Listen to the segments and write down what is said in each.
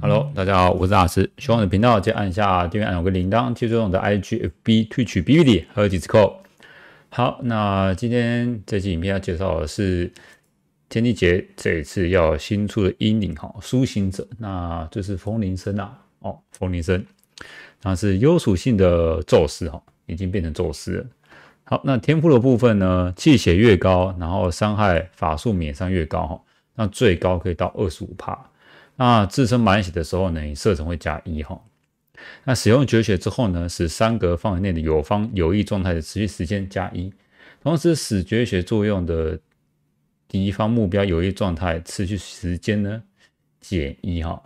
Hello，大家好，我是阿石，喜欢我的频道，就按下订阅按钮跟铃铛，关注我的 IGFB Twitch BB d 还有 Discord。好，那今天这期影片要介绍的是天地劫这一次要新出的阴影哈，苏醒者，那就是风铃声啊，哦，风铃声，那是优属性的咒斯哈，已经变成咒斯了。好，那天赋的部分呢，气血越高，然后伤害法术免伤越高哈，那最高可以到二十五帕。那自身满血的时候呢，射程会加一哈。那使用绝学之后呢，使三格范围内的友方有益状态的持续时间加一，同时使绝学作用的敌方目标有益状态持续时间呢减一哈。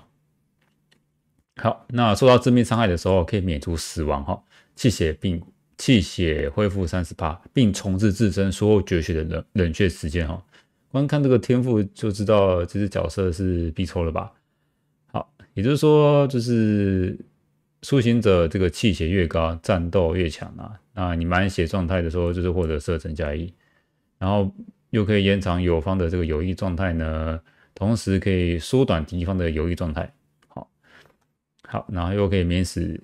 好，那受到致命伤害的时候可以免除死亡哈，气血并气血恢复三十八，并重置自身所有绝学的冷冷却时间哈。光看这个天赋就知道，这只角色是必抽了吧。也就是说，就是苏醒者这个气血越高，战斗越强啊。那你满血状态的时候，就是获得射程加一，然后又可以延长友方的这个友谊状态呢，同时可以缩短敌方的友谊状态。好好，然后又可以免死、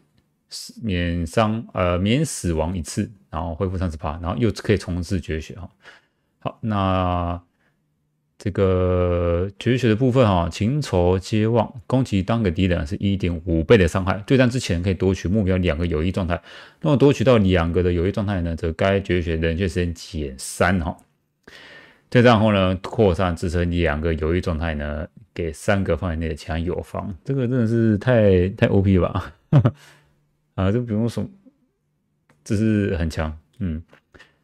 免伤呃免死亡一次，然后恢复三十趴，然后又可以重置绝学哈。好，那。这个绝学的部分啊，情仇皆忘，攻击当个敌人是一点五倍的伤害。对战之前可以夺取目标两个友谊状态，那么夺取到两个的友谊状态呢，则该绝学冷却时间减三哈。对战后呢，扩散自身两个友谊状态呢，给三个范围内的强友方。这个真的是太太 O P 吧？啊，这不用说，这是很强，嗯，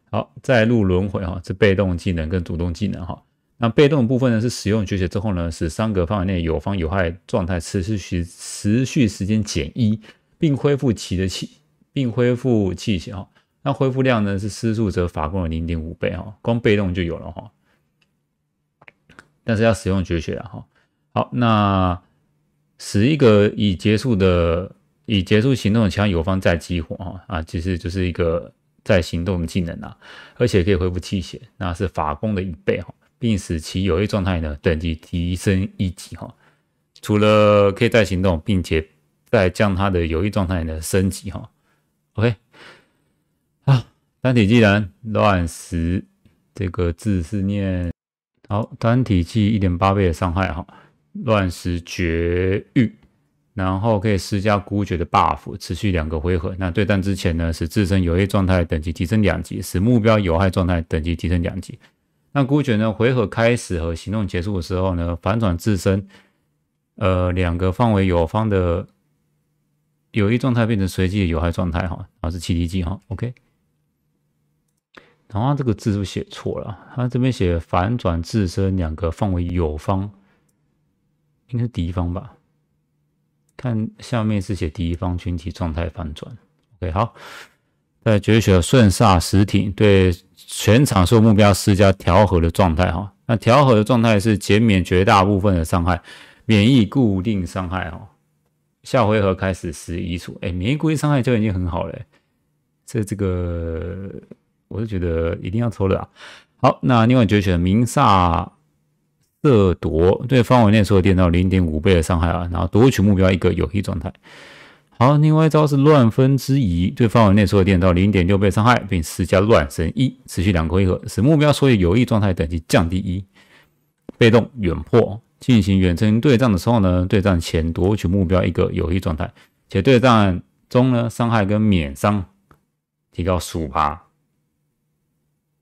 好，再入轮回哈，这被动技能跟主动技能哈。那被动部分呢？是使用绝学之后呢，使三格范围内有方有害状态持续时持续时间减一，并恢复其的气，并恢复气血哈。那恢复量呢？是失速者法功的零点五倍哈。光被动就有了哈。但是要使用绝学啊哈。好，那使一个已结束的已结束行动的枪友方再激活啊啊，其实就是一个在行动的技能啊，而且可以恢复气血，那是法功的一倍哈。并使其有害状态呢等级提升一级哈，除了可以再行动，并且再将它的有益状态呢升级哈。OK，啊，单体技能乱石这个字是念好，单体技一点八倍的伤害哈，乱石绝育，然后可以施加孤绝的 buff，持续两个回合。那对战之前呢，使自身有益状态等级提升两级，使目标有害状态等级提升两级。那孤绝呢？回合开始和行动结束的时候呢？反转自身，呃，两个范围友方的有益状态变成随机的有害状态哈，啊是启迪剂哈，OK。然后这个字是不是写错了？他这边写反转自身两个范围友方，应该是敌方吧？看下面是写敌方群体状态反转，OK，好。在觉醒顺煞实体对全场所有目标施加调和的状态哈，那调和的状态是减免绝大部分的伤害，免疫固定伤害哈。下回合开始十一处，哎，免疫固定伤害就已经很好嘞。这这个我是觉得一定要抽了啊。好，那另外觉醒明煞色夺对范围内所有电到零点五倍的伤害啊，然后夺取目标一个有益状态。好，另外一招是乱分之一，对范围内所有电人零点六倍伤害，并施加乱神一，持续两个回合，使目标所有有益状态等级降低一。被动远破，进行远程对战的时候呢，对战前夺取目标一个有益状态，且对战中呢伤害跟免伤提高十五%。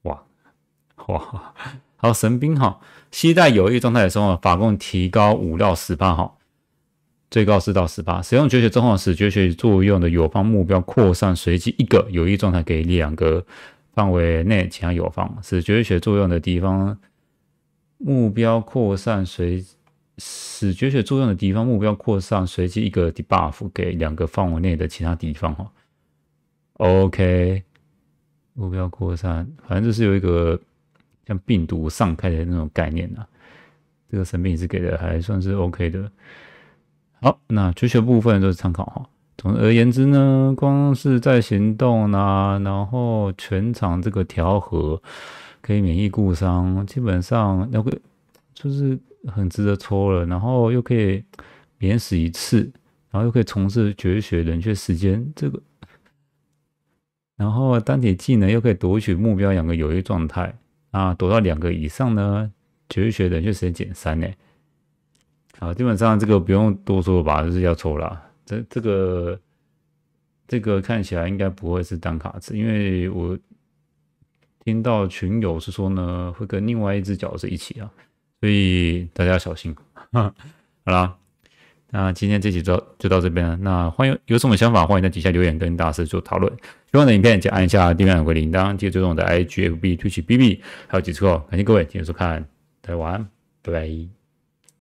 哇哇，好神兵哈，携带有益状态的时候法攻提高五到十八哈。最高四到十八，使用绝学之后，使绝学作用的友方目标扩散随机一个有益状态给两个范围内其他友方，使绝学作用的地方目标扩散随使绝学作用的地方目标扩散随机一个 d e buff 给两个范围内的其他敌方。哈，OK，目标扩散，反正就是有一个像病毒散开的那种概念呐。这个神秘是给的还算是 OK 的。好，那绝学部分都是参考哈。总而言之呢，光是在行动啊，然后全场这个调和可以免疫固伤，基本上那个就是很值得抽了。然后又可以免死一次，然后又可以重置绝学冷却时间这个，然后单体技能又可以夺取目标两个有益状态，啊，夺到两个以上呢，绝学冷却时间减三呢。啊，基本上这个不用多说吧，就是要抽啦。这这个这个看起来应该不会是单卡池，因为我听到群友是说呢，会跟另外一只角色一起啊，所以大家小心。好啦，那今天这期就就到这边了。那欢迎有什么想法，欢迎在底下留言跟大师做讨论。喜欢的影片就按一下订阅、按个铃铛，记得追踪我的 IG、FB、推起 BB，还有几次哦。感谢各位今天收看，大家晚安，拜拜。